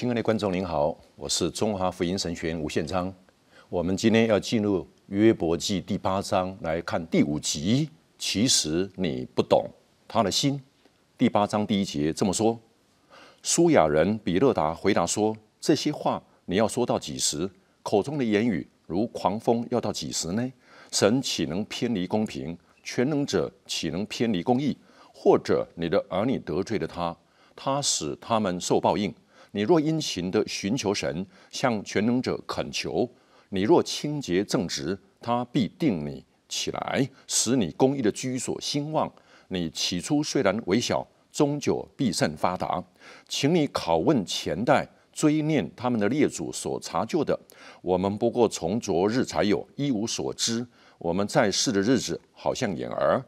亲爱的观众，您好，我是中华福音神学吴宪昌。我们今天要进入约伯记第八章来看第五集。其实你不懂他的心。第八章第一节这么说：“苏雅人比勒达回答说：‘这些话你要说到几时？口中的言语如狂风，要到几时呢？神岂能偏离公平？全能者岂能偏离公义？或者你的儿女得罪了他，他使他们受报应？’”你若殷勤地寻求神，向全能者恳求；你若清洁正直，他必定你起来，使你公义的居所兴旺。你起初虽然微小，终究必甚发达。请你拷问前代，追念他们的列祖所查就的。我们不过从昨日才有一无所知。我们在世的日子好像眼儿，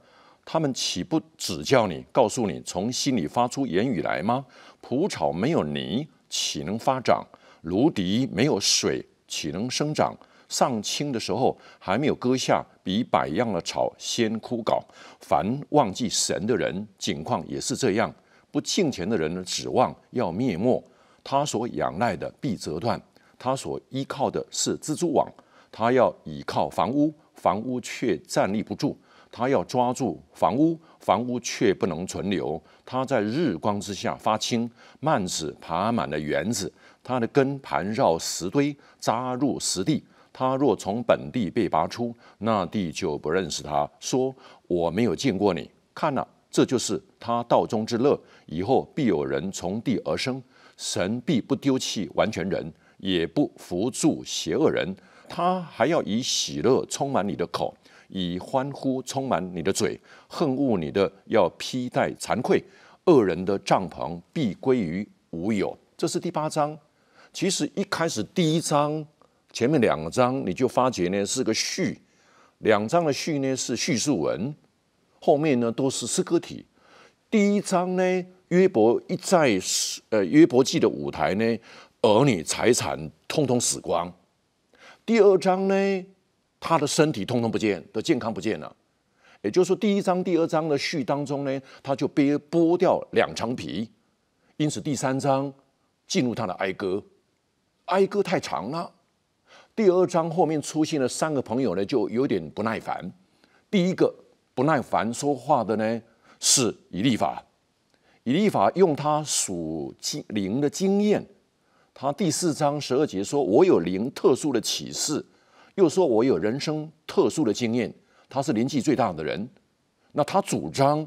他们岂不指教你、告诉你，从心里发出言语来吗？蒲草没有泥，岂能发长？芦荻没有水，岂能生长？上清的时候还没有割下，比百样的草先枯槁。凡忘记神的人，景况也是这样。不敬虔的人的指望要灭没，他所仰赖的必折断，他所依靠的是蜘蛛网。他要倚靠房屋，房屋却站立不住。他要抓住房屋。房屋却不能存留，它在日光之下发青，蔓子爬满了园子，它的根盘绕石堆，扎入实地。它若从本地被拔出，那地就不认识它，说我没有见过你。看了，这就是他道中之乐，以后必有人从地而生，神必不丢弃完全人，也不扶助邪恶人。他还要以喜乐充满你的口。以欢呼充满你的嘴，恨恶你的要披戴惭愧，恶人的帐篷必归于无有。这是第八章。其实一开始第一章前面两章，你就发觉呢是个序，两章的序呢是叙述文，后面呢都是诗歌体。第一章呢，约伯一再呃，约伯记的舞台呢，儿女财产通通死光。第二章呢？他的身体通通不见，的健康不见了。也就是说，第一章、第二章的序当中呢，他就被剥掉两层皮，因此第三章进入他的哀歌。哀歌太长了，第二章后面出现了三个朋友呢，就有点不耐烦。第一个不耐烦说话的呢，是以利法。以利法用他属灵的经验，他第四章十二节说：“我有灵特殊的启示。”又说：“我有人生特殊的经验，他是年纪最大的人。那他主张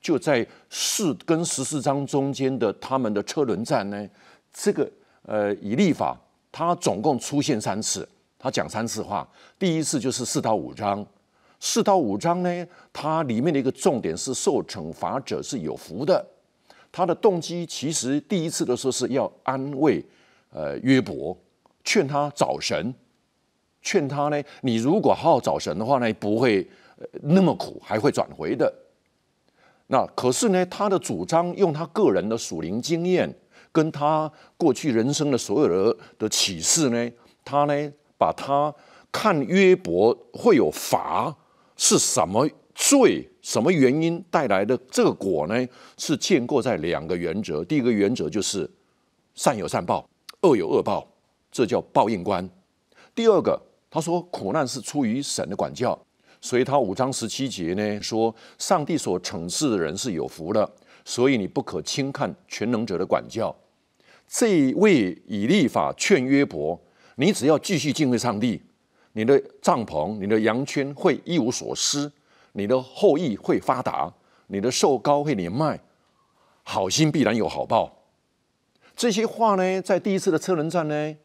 就在四跟十四章中间的他们的车轮战呢？这个呃，以立法，他总共出现三次，他讲三次话。第一次就是四到五章，四到五章呢，它里面的一个重点是受惩罚者是有福的。他的动机其实第一次的时候是要安慰呃约伯，劝他找神。”劝他呢，你如果好好找神的话呢，不会那么苦，还会转回的。那可是呢，他的主张用他个人的属灵经验，跟他过去人生的所有的的启示呢，他呢把他看约伯会有罚是什么罪，什么原因带来的这个果呢？是建构在两个原则，第一个原则就是善有善报，恶有恶报，这叫报应观。第二个。他说：“苦难是出于神的管教，所以他五章十七节呢说，上帝所惩治的人是有福的。所以你不可轻看全能者的管教。这位以立法劝约伯，你只要继续敬畏上帝，你的帐篷、你的羊圈会一无所失，你的后裔会发达，你的寿高会年迈。好心必然有好报。这些话呢，在第一次的车轮战呢，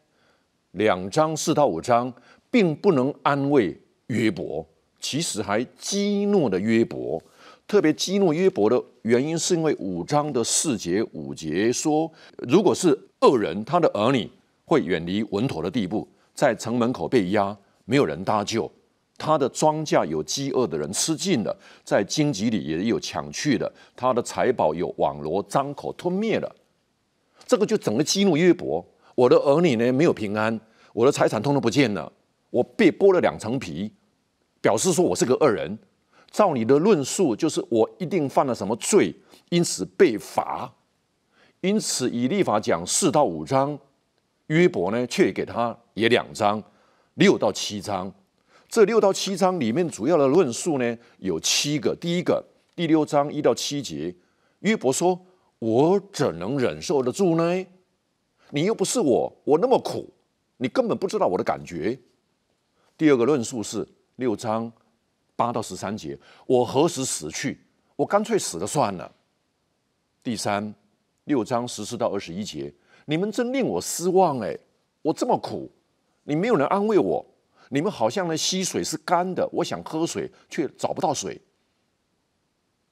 两章四到五章。”并不能安慰约伯，其实还激怒了约伯。特别激怒约伯的原因，是因为五章的四节五节说，如果是恶人，他的儿女会远离稳妥的地步，在城门口被压，没有人搭救；他的庄稼有饥饿的人吃尽了，在荆棘里也有抢去的；他的财宝有网罗张口吞灭了。这个就整个激怒约伯。我的儿女呢没有平安，我的财产通通不见了。我被剥了两层皮，表示说我是个恶人。照你的论述，就是我一定犯了什么罪，因此被罚。因此，以立法讲四到五章，约伯呢却给他也两章，六到七章。这六到七章里面主要的论述呢有七个。第一个，第六章一到七节，约伯说：“我怎能忍受得住呢？你又不是我，我那么苦，你根本不知道我的感觉。”第二个论述是六章八到十三节，我何时死去？我干脆死了算了。第三，六章十四到二十一节，你们真令我失望哎！我这么苦，你没有人安慰我，你们好像呢，溪水是干的，我想喝水却找不到水。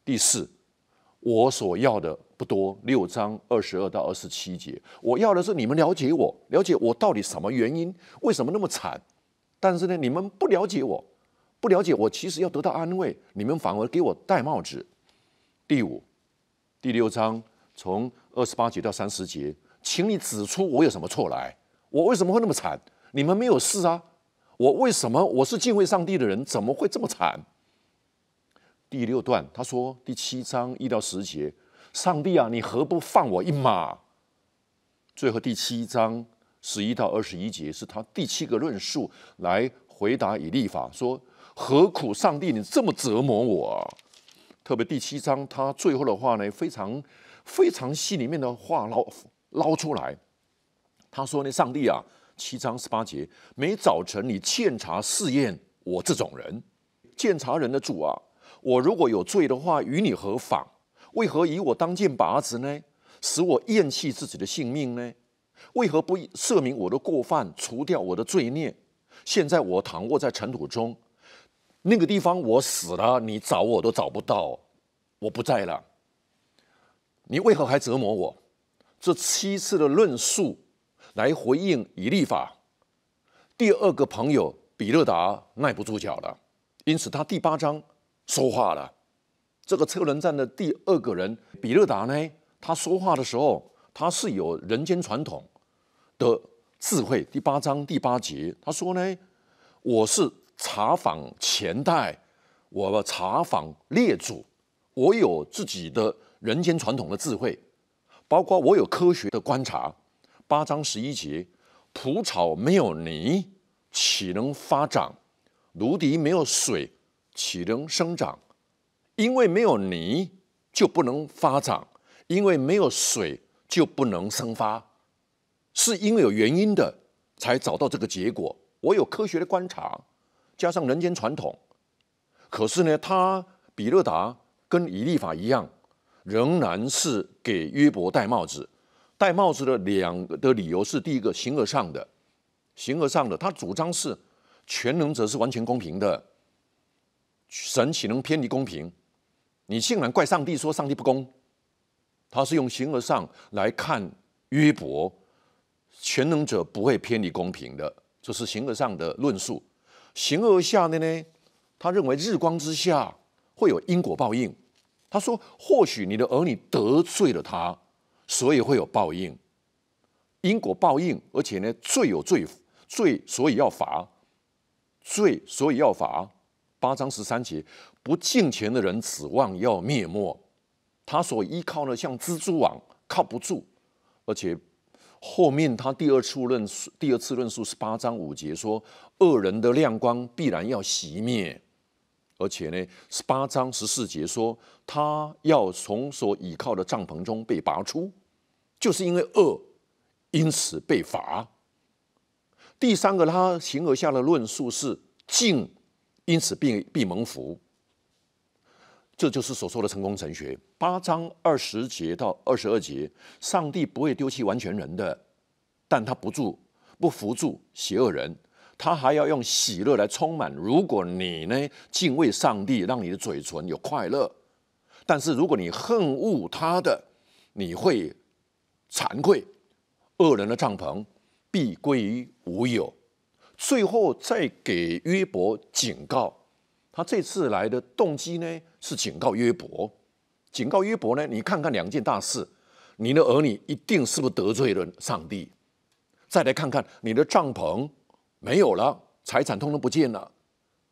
第四，我所要的不多，六章二十二到二十七节，我要的是你们了解我，了解我到底什么原因，为什么那么惨。但是呢，你们不了解我，不了解我，其实要得到安慰，你们反而给我戴帽子。第五、第六章从二十八节到三十节，请你指出我有什么错来？我为什么会那么惨？你们没有事啊？我为什么我是敬畏上帝的人，怎么会这么惨？第六段他说第七章一到十节，上帝啊，你何不放我一马？最后第七章。十一到二十一节是他第七个论述来回答以立法说何苦上帝你这么折磨我啊？特别第七章他最后的话呢非常非常心里面的话捞捞出来，他说那上帝啊七章十八节每早晨你欠查试验我这种人鉴查人的主啊我如果有罪的话与你何妨为何以我当箭靶子呢使我厌弃自己的性命呢？为何不赦免我的过犯，除掉我的罪孽？现在我躺卧在尘土中，那个地方我死了，你找我都找不到，我不在了。你为何还折磨我？这七次的论述来回应以立法。第二个朋友比勒达耐不住脚了，因此他第八章说话了。这个车轮战的第二个人比勒达呢？他说话的时候。他是有人间传统的智慧，第八章第八节，他说呢：“我是查访前代，我查访列祖，我有自己的人间传统的智慧，包括我有科学的观察。”八章十一节：“蒲草没有泥，岂能发长？芦荻没有水，岂能生长？因为没有泥，就不能发长；因为没有水，就不能生发，是因为有原因的，才找到这个结果。我有科学的观察，加上人间传统。可是呢，他比勒达跟以利法一样，仍然是给约伯戴帽子。戴帽子的两的理由是：第一个，形而上的，形而上的，他主张是全能者是完全公平的，神岂能偏离公平？你竟然怪上帝，说上帝不公。他是用形而上来看约伯，全能者不会偏离公平的，这是形而上的论述。形而下的呢，他认为日光之下会有因果报应。他说，或许你的儿女得罪了他，所以会有报应。因果报应，而且呢，罪有罪罪，所以要罚，罪所以要罚。八章十三节，不敬虔的人指望要灭没。他所依靠的像蜘蛛网靠不住，而且后面他第二次论述，第二次论述是八章五节说恶人的亮光必然要熄灭，而且呢，十八章十四节说他要从所倚靠的帐篷中被拔出，就是因为恶，因此被罚。第三个他形而下的论述是静，因此必必蒙福。这就是所说的成功神学。八章二十节到二十二节，上帝不会丢弃完全人的，但他不住不扶助邪恶人，他还要用喜乐来充满。如果你呢敬畏上帝，让你的嘴唇有快乐；但是如果你恨恶他的，你会惭愧。恶人的帐篷必归于无有。最后再给约伯警告，他这次来的动机呢？是警告约伯，警告约伯呢？你看看两件大事，你的儿女一定是不是得罪了上帝？再来看看你的帐篷没有了，财产通通不见了，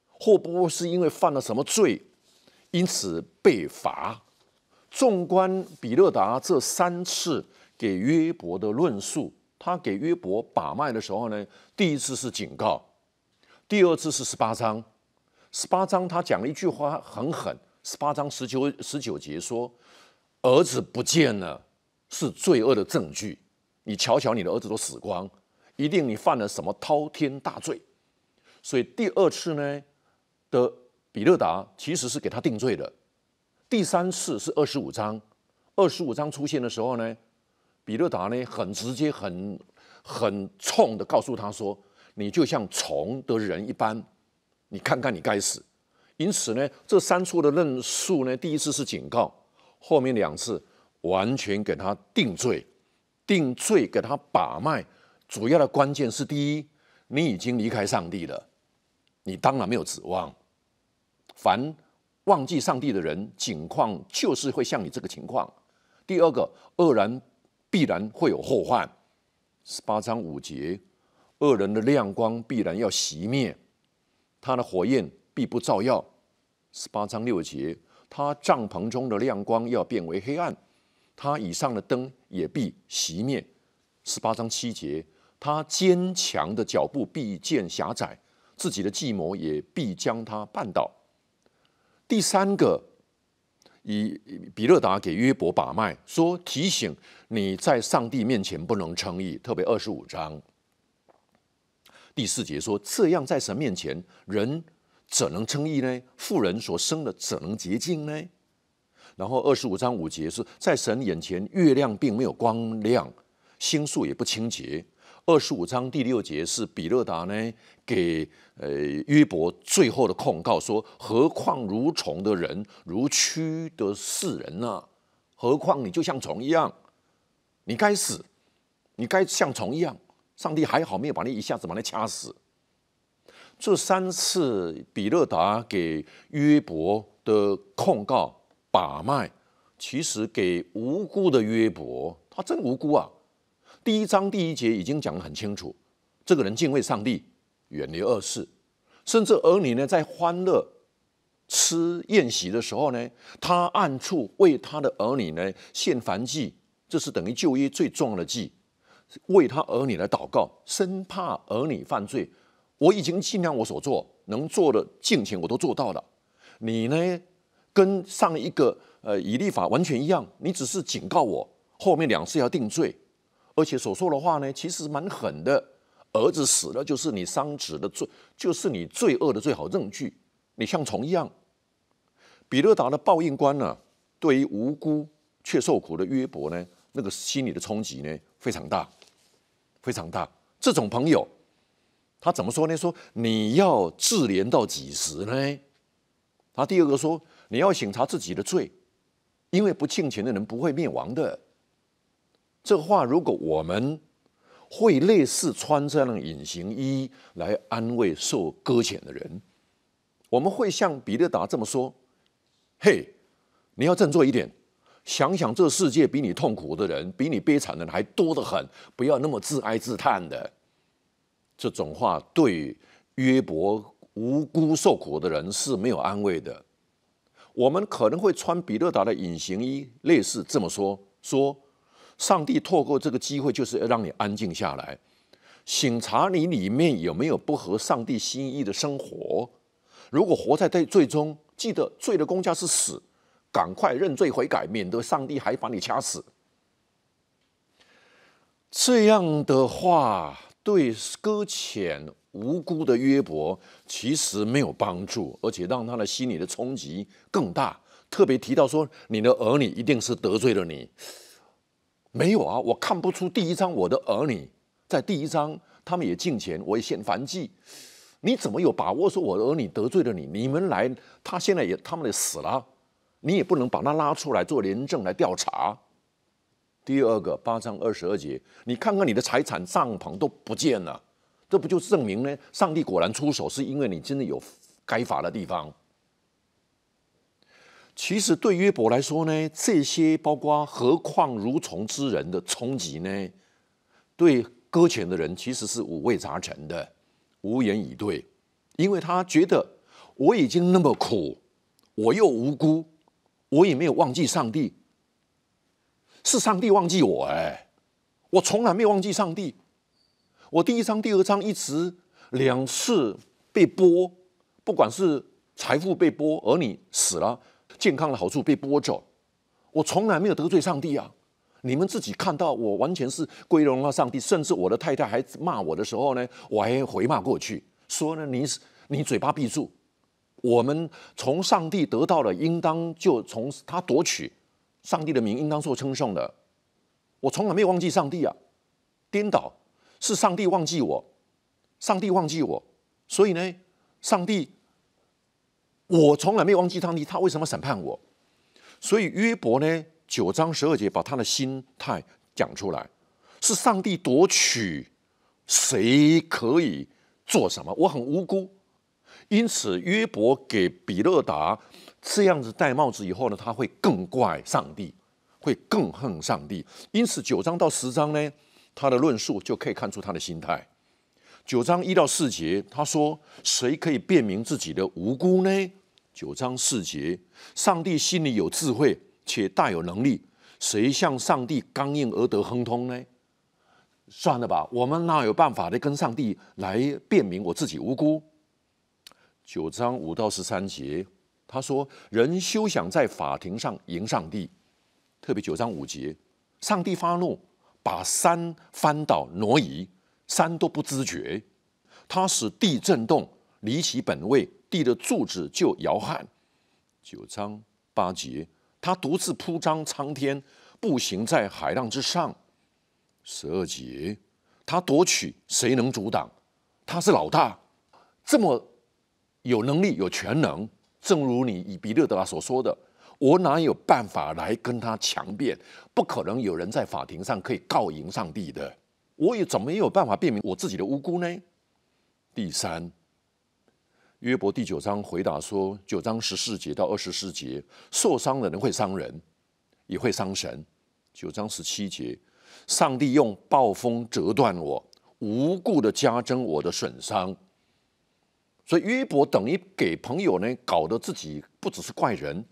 会不会是因为犯了什么罪，因此被罚？纵观比勒达这三次给约伯的论述，他给约伯把脉的时候呢，第一次是警告，第二次是十八章，十八章他讲了一句话很狠。十八章十九十九节说，儿子不见了是罪恶的证据。你瞧瞧，你的儿子都死光，一定你犯了什么滔天大罪。所以第二次呢的比勒达其实是给他定罪的。第三次是二十五章，二十五章出现的时候呢，比勒达呢很直接、很很冲的告诉他说：“你就像虫的人一般，你看看，你该死。”因此呢，这三处的认数呢，第一次是警告，后面两次完全给他定罪，定罪给他把脉。主要的关键是：第一，你已经离开上帝了，你当然没有指望。凡忘记上帝的人，境况就是会像你这个情况。第二个，恶人必然会有祸患。十八章五节，恶人的亮光必然要熄灭，他的火焰。必不照耀，十八章六节，他帐篷中的亮光要变为黑暗，他以上的灯也必熄灭。十八章七节，他坚强的脚步必渐狭窄，自己的计谋也必将他绊倒。第三个，以比勒达给约伯把脉，说提醒你在上帝面前不能称意，特别二十五章第四节说，这样在神面前人。怎能称义呢？富人所生的怎能洁净呢？然后二十五章五节是在神眼前，月亮并没有光亮，星宿也不清洁。二十五章第六节是比勒达呢给呃约伯最后的控告，说：何况如虫的人，如蛆的世人呢？何况你就像虫一样，你该死，你该像虫一样。上帝还好没有把你一下子把你掐死。这三次比勒达给约伯的控告、把脉，其实给无辜的约伯，他真无辜啊！第一章第一节已经讲得很清楚，这个人敬畏上帝，远离恶事，甚至儿女呢在欢乐吃宴席的时候呢，他暗处为他的儿女呢献燔祭，这是等于旧约最重要的祭，为他儿女来祷告，生怕儿女犯罪。我已经尽量我所做能做的尽情，我都做到了。你呢，跟上一个呃以利法完全一样，你只是警告我后面两次要定罪，而且所说的话呢，其实蛮狠的。儿子死了就是你伤子的罪，就是你罪恶的最好证据。你像虫一样，比勒达的报应官呢，对于无辜却受苦的约伯呢，那个心理的冲击呢，非常大，非常大。这种朋友。他怎么说呢？说你要自怜到几时呢？他第二个说你要省察自己的罪，因为不敬虔的人不会灭亡的。这话如果我们会类似穿这样的隐形衣来安慰受搁浅的人，我们会像彼得达这么说：“嘿，你要振作一点，想想这世界比你痛苦的人、比你悲惨的人还多得很，不要那么自哀自叹的。”这种话对约伯无辜受苦的人是没有安慰的。我们可能会穿比勒达的隐形衣，类似这么说：说上帝透过这个机会，就是要让你安静下来，醒察你里面有没有不合上帝心意的生活。如果活在最最终，记得罪的公家是死，赶快认罪悔改，免得上帝还把你掐死。这样的话。对搁浅无辜的约伯其实没有帮助，而且让他的心理的冲击更大。特别提到说，你的儿女一定是得罪了你。没有啊，我看不出第一章我的儿女在第一章他们也进钱，我也献燔祭。你怎么有把握说我的儿女得罪了你？你们来，他现在也他们也死了，你也不能把他拉出来做廉政来调查。第二个八章二十二节，你看看你的财产、帐篷都不见了，这不就证明呢？上帝果然出手，是因为你真的有该罚的地方。其实对约伯来说呢，这些包括何况如虫之人的冲击呢，对搁浅的人其实是五味杂陈的，无言以对，因为他觉得我已经那么苦，我又无辜，我也没有忘记上帝。是上帝忘记我哎！我从来没有忘记上帝。我第一章、第二章一直两次被剥，不管是财富被剥，而你死了，健康的好处被剥走。我从来没有得罪上帝啊！你们自己看到我完全是归荣了上帝，甚至我的太太还骂我的时候呢，我还回骂过去，说呢：“你你嘴巴闭住！我们从上帝得到了，应当就从他夺取。”上帝的名应当做称颂的，我从来没有忘记上帝啊！颠倒是上帝忘记我，上帝忘记我，所以呢，上帝，我从来没有忘记上帝，他为什么审判我？所以约伯呢九章十二节把他的心态讲出来，是上帝夺取，谁可以做什么？我很无辜，因此约伯给比勒达。这样子戴帽子以后呢，他会更怪上帝，会更恨上帝。因此九章到十章呢，他的论述就可以看出他的心态。九章一到四节，他说：“谁可以辨明自己的无辜呢？”九章四节，上帝心里有智慧，且大有能力，谁向上帝刚硬而得亨通呢？算了吧，我们哪有办法的？跟上帝来辨明我自己无辜。九章五到十三节。他说：“人休想在法庭上赢上帝。”特别九章五节，上帝发怒，把山翻倒挪移，山都不知觉；他使地震动，离其本位，地的柱子就摇撼。九章八节，他独自铺张苍天，步行在海浪之上。十二节，他夺取，谁能阻挡？他是老大，这么有能力，有全能。正如你以比勒拉所说的，我哪有办法来跟他强辩？不可能有人在法庭上可以告赢上帝的。我也怎么也有办法辨明我自己的无辜呢？第三，约伯第九章回答说：九章十四节到二十四节，受伤的人会伤人，也会伤神。九章十七节，上帝用暴风折断我，无故的加增我的损伤。所以约伯等于给朋友呢，搞得自己不只是怪人，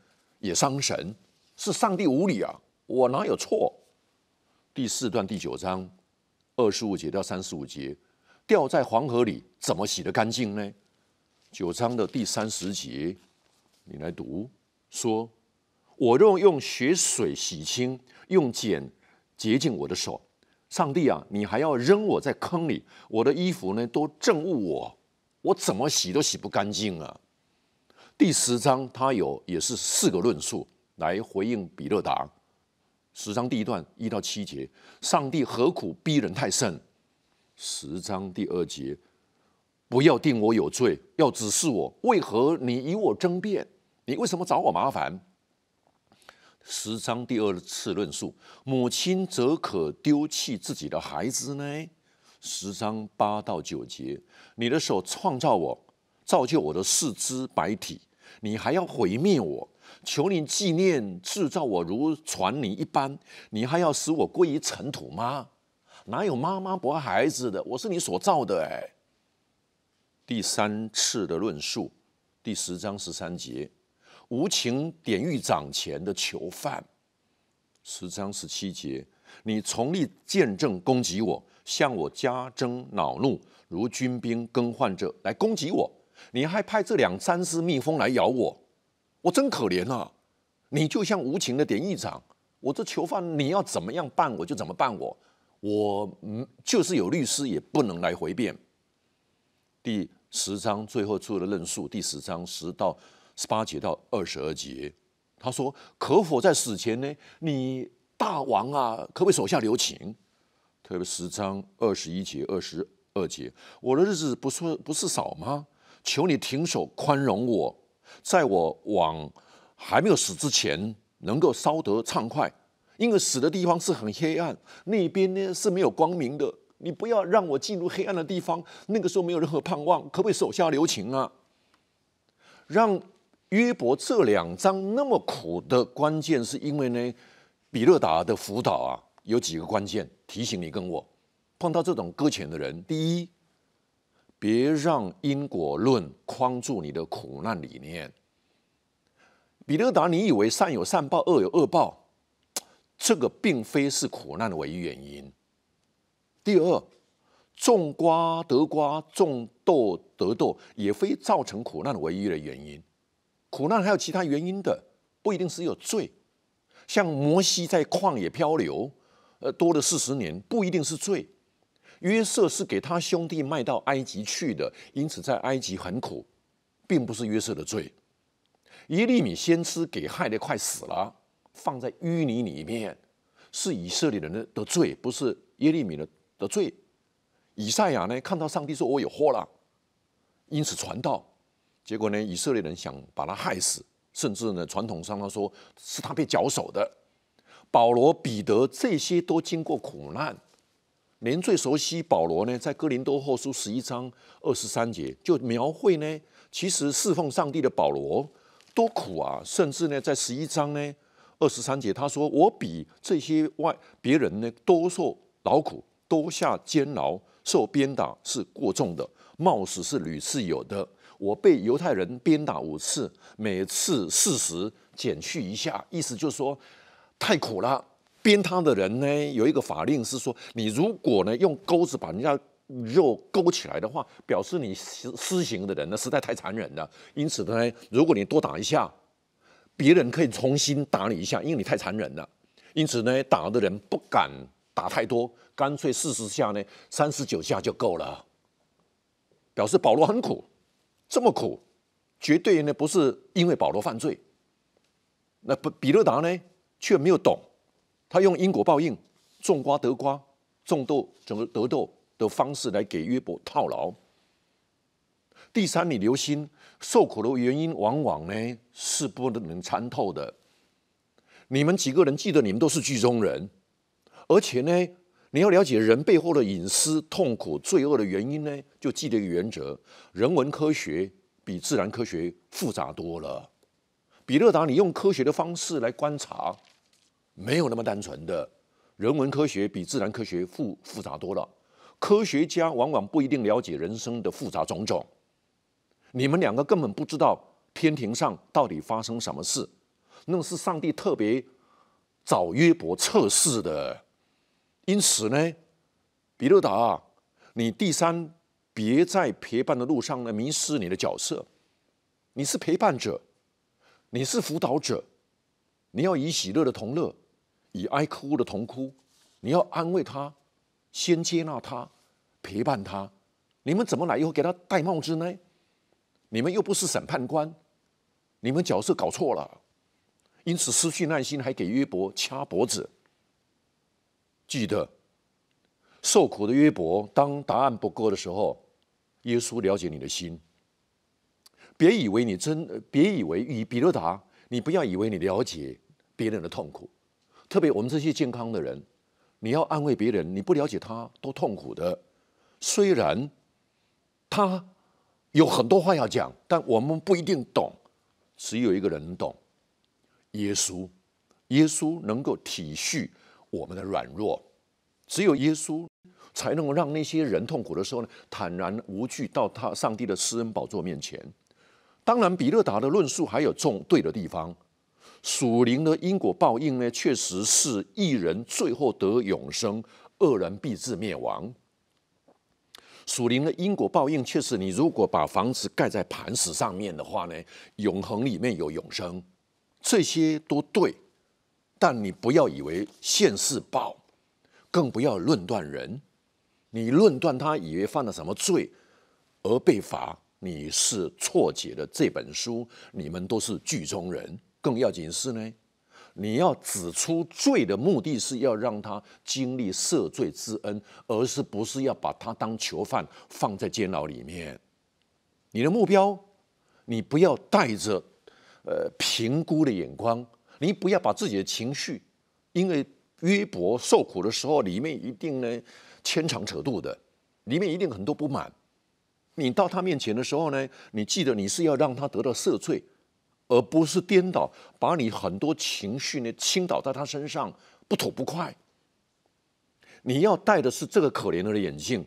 也伤神，是上帝无理啊！我哪有错？第四段第九章二十五节到三十五节，掉在黄河里怎么洗得干净呢？九章的第三十节，你来读，说：我若用血水洗清，用碱洁净我的手。上帝啊，你还要扔我在坑里？我的衣服呢，都憎误我。我怎么洗都洗不干净啊！第十章它有也是四个论述来回应比勒达。十章第一段一到七节，上帝何苦逼人太甚？十章第二节，不要定我有罪，要指示我为何你与我争辩，你为什么找我麻烦？十章第二次论述，母亲则可丢弃自己的孩子呢？十章八到九节，你的手创造我，造就我的四肢百体，你还要毁灭我？求你纪念制造我如传你一般，你还要使我归于尘土吗？哪有妈妈不爱孩子的？我是你所造的哎。第三次的论述，第十章十三节，无情典狱长前的囚犯，十章十七节，你从立见证攻击我。向我加征恼怒，如军兵更换者来攻击我，你还派这两三只蜜蜂来咬我，我真可怜啊！你就像无情的典狱长，我这囚犯，你要怎么样办我就怎么办我，我嗯，就是有律师也不能来回辩。第十章最后出了论述，第十章十到十八节到二十二节，他说：“可否在死前呢？你大王啊，可不可以手下留情？”这个十章二十一节二十二节，我的日子不是不是少吗？求你停手，宽容我，在我往还没有死之前，能够烧得畅快，因为死的地方是很黑暗，那边呢是没有光明的。你不要让我进入黑暗的地方，那个时候没有任何盼望，可不可以手下留情啊？让约伯这两章那么苦的关键，是因为呢比勒达的辅导啊。有几个关键提醒你跟我碰到这种搁浅的人：第一，别让因果论框住你的苦难理念。彼得达，你以为善有善报，恶有恶报，这个并非是苦难的唯一原因。第二，种瓜得瓜，种豆得豆，也非造成苦难的唯一的原因。苦难还有其他原因的，不一定是有罪。像摩西在旷野漂流。呃，多了四十年不一定是罪。约瑟是给他兄弟卖到埃及去的，因此在埃及很苦，并不是约瑟的罪。耶利米先知给害的快死了，放在淤泥里面，是以色列人的的罪，不是耶利米的的罪。以赛亚呢，看到上帝说“我有祸了”，因此传道，结果呢，以色列人想把他害死，甚至呢，传统上他说是他被绞首的。保罗、彼得这些都经过苦难。您最熟悉保罗呢，在哥林多后书十一章二十三节就描绘呢，其实侍奉上帝的保罗多苦啊！甚至呢，在十一章呢二十三节他说：“我比这些外别人呢多受劳苦，多下监牢，受鞭打是过重的，冒死是屡次有的。我被犹太人鞭打五次，每次四十，减去一下，意思就是说。”太苦了，鞭他的人呢有一个法令是说，你如果呢用钩子把人家肉勾起来的话，表示你施施行的人呢实在太残忍了。因此呢，如果你多打一下，别人可以重新打你一下，因为你太残忍了。因此呢，打的人不敢打太多，干脆四十下呢，三十九下就够了，表示保罗很苦，这么苦，绝对呢不是因为保罗犯罪。那不比勒达呢？却没有懂，他用因果报应、种瓜得瓜、种豆整个得豆的方式来给约伯套牢。第三，你留心受苦的原因，往往呢是不能参透的。你们几个人记得，你们都是剧中人，而且呢，你要了解人背后的隐私、痛苦、罪恶的原因呢，就记得一个原则：人文科学比自然科学复杂多了。比勒达，你用科学的方式来观察。没有那么单纯的，人文科学比自然科学复复杂多了。科学家往往不一定了解人生的复杂种种。你们两个根本不知道天庭上到底发生什么事，那是上帝特别找约伯测试的。因此呢，比勒达，你第三，别在陪伴的路上呢迷失你的角色。你是陪伴者，你是辅导者，你要以喜乐的同乐。以哀哭的同哭，你要安慰他，先接纳他，陪伴他。你们怎么来以后给他戴帽子呢？你们又不是审判官，你们角色搞错了，因此失去耐心还给约伯掐脖子。记得，受苦的约伯，当答案不够的时候，耶稣了解你的心。别以为你真，别以为以比罗达，你不要以为你了解别人的痛苦。特别我们这些健康的人，你要安慰别人，你不了解他多痛苦的。虽然他有很多话要讲，但我们不一定懂，只有一个人懂，耶稣。耶稣能够体恤我们的软弱，只有耶稣才能够让那些人痛苦的时候呢，坦然无惧到他上帝的施恩宝座面前。当然，比勒达的论述还有重对的地方。属灵的因果报应呢，确实是一人最后得永生，恶人必自灭亡。属灵的因果报应确实，你如果把房子盖在磐石上面的话呢，永恒里面有永生，这些都对。但你不要以为现世报，更不要论断人。你论断他以为犯了什么罪而被罚，你是错解了这本书。你们都是剧中人。更要紧是呢，你要指出罪的目的，是要让他经历赦罪之恩，而是不是要把他当囚犯放在监牢里面？你的目标，你不要带着呃评估的眼光，你不要把自己的情绪，因为约伯受苦的时候，里面一定呢牵肠扯肚的，里面一定很多不满。你到他面前的时候呢，你记得你是要让他得到赦罪。而不是颠倒，把你很多情绪呢倾倒在他身上，不吐不快。你要戴的是这个可怜人的眼镜，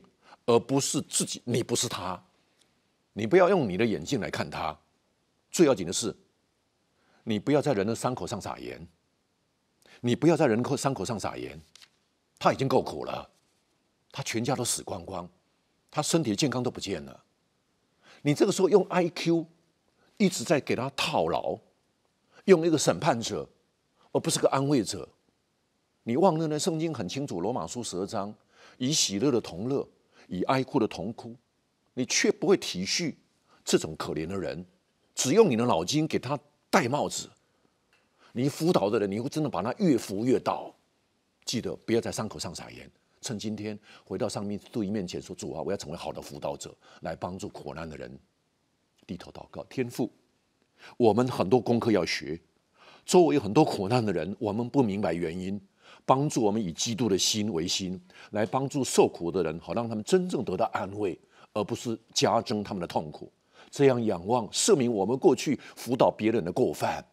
而不是自己。你不是他，你不要用你的眼镜来看他。最要紧的是，你不要在人的伤口上撒盐。你不要在人口伤口上撒盐。他已经够苦了，他全家都死光光，他身体健康都不见了。你这个时候用 I Q。一直在给他套牢，用一个审判者，而不是个安慰者。你忘了呢？圣经很清楚，《罗马书》十二章：“以喜乐的同乐，以哀哭的同哭。”你却不会体恤这种可怜的人，只用你的脑筋给他戴帽子。你辅导的人，你会真的把他越扶越倒？记得不要在伤口上撒盐。趁今天回到上面对面前说：“主啊，我要成为好的辅导者，来帮助苦难的人。”低头祷告，天父，我们很多功课要学，周围有很多苦难的人，我们不明白原因，帮助我们以基督的心为心，来帮助受苦的人，好让他们真正得到安慰，而不是加增他们的痛苦。这样仰望赦免我们过去辅导别人的过犯，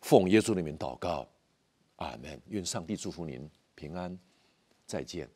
奉耶稣的名祷告，阿门。愿上帝祝福您，平安，再见。